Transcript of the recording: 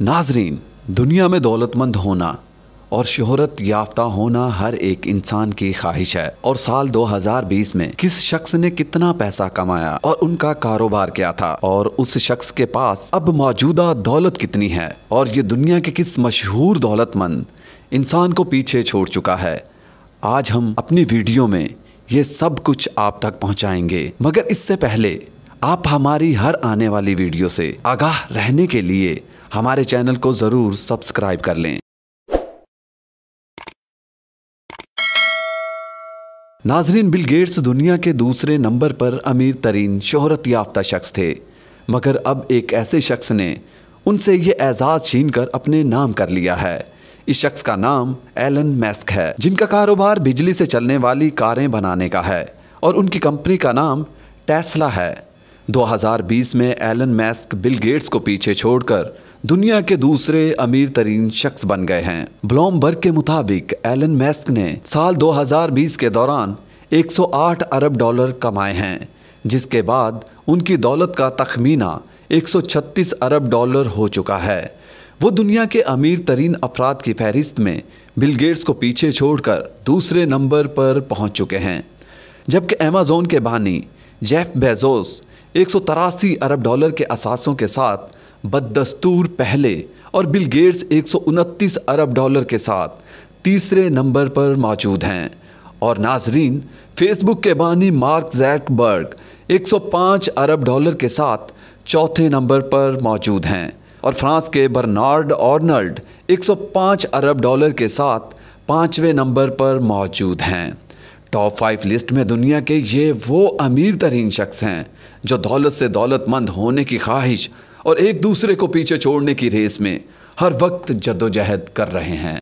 नाजरीन दुनिया में दौलतमंद होना और शहरत याफ्ता होना हर एक इंसान की ख्वाहिश है और साल 2020 में किस शख्स ने कितना पैसा कमाया और उनका कारोबार क्या था और उस शख्स के पास अब मौजूदा दौलत कितनी है और ये दुनिया के किस मशहूर दौलतमंद इंसान को पीछे छोड़ चुका है आज हम अपनी वीडियो में ये सब कुछ आप तक पहुँचाएंगे मगर इससे पहले आप हमारी हर आने वाली वीडियो से आगाह रहने के लिए हमारे चैनल को ज़रूर सब्सक्राइब कर लें नाजरीन बिल गेट्स दुनिया के दूसरे नंबर पर अमीर तरीन शोहरत याफ्ता शख्स थे मगर अब एक ऐसे शख्स ने उनसे ये एजाज़ छीन कर अपने नाम कर लिया है इस शख्स का नाम एलन मैस्क है जिनका कारोबार बिजली से चलने वाली कारें बनाने का है और उनकी कंपनी का नाम टेस्ला है 2020 में एलन मैस्क बिल गेट्स को पीछे छोड़कर दुनिया के दूसरे अमीर तरीन शख्स बन गए हैं ब्लॉमबर्ग के मुताबिक एलन मैस्क ने साल 2020 के दौरान 108 अरब डॉलर कमाए हैं जिसके बाद उनकी दौलत का तखमीना 136 अरब डॉलर हो चुका है वो दुनिया के अमीर तरीन अफराद की फहरिस्त में बिल गेट्स को पीछे छोड़कर दूसरे नंबर पर पहुंच चुके हैं जबकि अमेजोन के बानी जेफ बेजोस एक अरब डॉलर के असासों के साथ बददस्तूर पहले और बिल गेट्स एक अरब डॉलर के साथ तीसरे नंबर पर मौजूद हैं और नाजरीन फेसबुक के बानी मार्क जैकबर्ग 105 अरब डॉलर के साथ चौथे नंबर पर मौजूद हैं और फ्रांस के बर्नार्ड ऑर्नल्ड 105 अरब डॉलर के साथ पाँचवें नंबर पर मौजूद हैं टॉप फाइव लिस्ट में दुनिया के ये वो अमीर तरीन शख्स हैं जो दौलत से दौलतमंद होने की ख्वाहिश और एक दूसरे को पीछे छोड़ने की रेस में हर वक्त जद्दोजहद कर रहे हैं